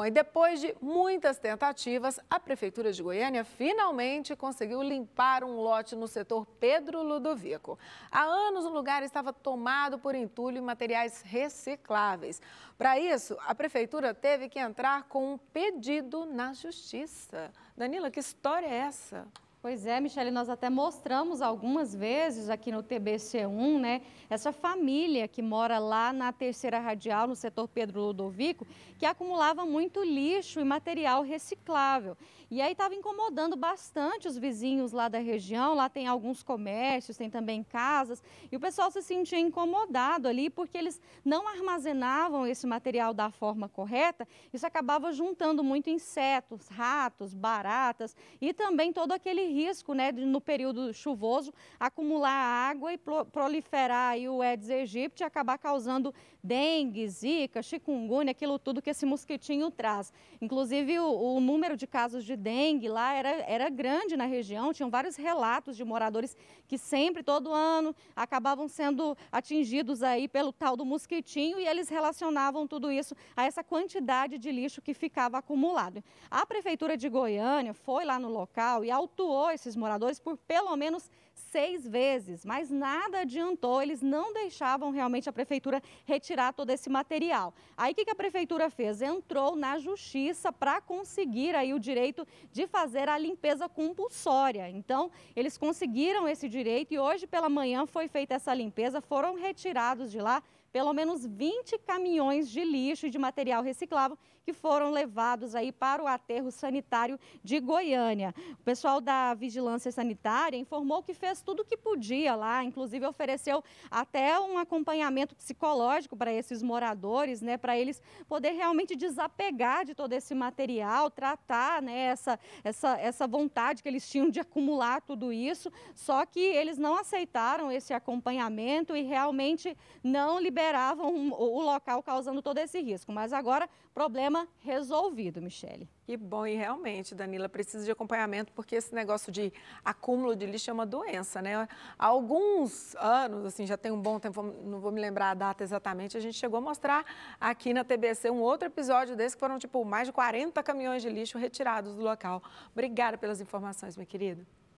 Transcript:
Bom, e depois de muitas tentativas, a Prefeitura de Goiânia finalmente conseguiu limpar um lote no setor Pedro Ludovico. Há anos o lugar estava tomado por entulho e materiais recicláveis. Para isso, a Prefeitura teve que entrar com um pedido na Justiça. Danila, que história é essa? Pois é, Michele, nós até mostramos algumas vezes aqui no TBC1, né? Essa família que mora lá na terceira radial, no setor Pedro Ludovico, que acumulava muito lixo e material reciclável. E aí estava incomodando bastante os vizinhos lá da região. Lá tem alguns comércios, tem também casas. E o pessoal se sentia incomodado ali porque eles não armazenavam esse material da forma correta. Isso acabava juntando muito insetos, ratos, baratas e também todo aquele risco, né, no período chuvoso, acumular água e proliferar aí o Aedes aegypti e acabar causando dengue, zika, chikungunya, aquilo tudo que esse mosquitinho traz. Inclusive, o, o número de casos de dengue lá era, era grande na região, tinham vários relatos de moradores que sempre, todo ano, acabavam sendo atingidos aí pelo tal do mosquitinho e eles relacionavam tudo isso a essa quantidade de lixo que ficava acumulado. A Prefeitura de Goiânia foi lá no local e autuou esses moradores por pelo menos seis vezes, mas nada adiantou, eles não deixavam realmente a prefeitura retirar todo esse material. Aí o que a prefeitura fez? Entrou na justiça para conseguir aí o direito de fazer a limpeza compulsória. Então, eles conseguiram esse direito e hoje pela manhã foi feita essa limpeza, foram retirados de lá pelo menos 20 caminhões de lixo e de material reciclável que foram levados aí para o aterro sanitário de Goiânia. O pessoal da Vigilância Sanitária informou que fez tudo o que podia lá, inclusive ofereceu até um acompanhamento psicológico para esses moradores, né, para eles poder realmente desapegar de todo esse material, tratar, né, essa essa essa vontade que eles tinham de acumular tudo isso. Só que eles não aceitaram esse acompanhamento e realmente não liberaram liberavam o local, causando todo esse risco. Mas agora, problema resolvido, Michele. Que bom, e realmente, Danila, precisa de acompanhamento, porque esse negócio de acúmulo de lixo é uma doença, né? Há alguns anos, assim, já tem um bom tempo, não vou me lembrar a data exatamente, a gente chegou a mostrar aqui na TBC um outro episódio desse, que foram, tipo, mais de 40 caminhões de lixo retirados do local. Obrigada pelas informações, minha querida.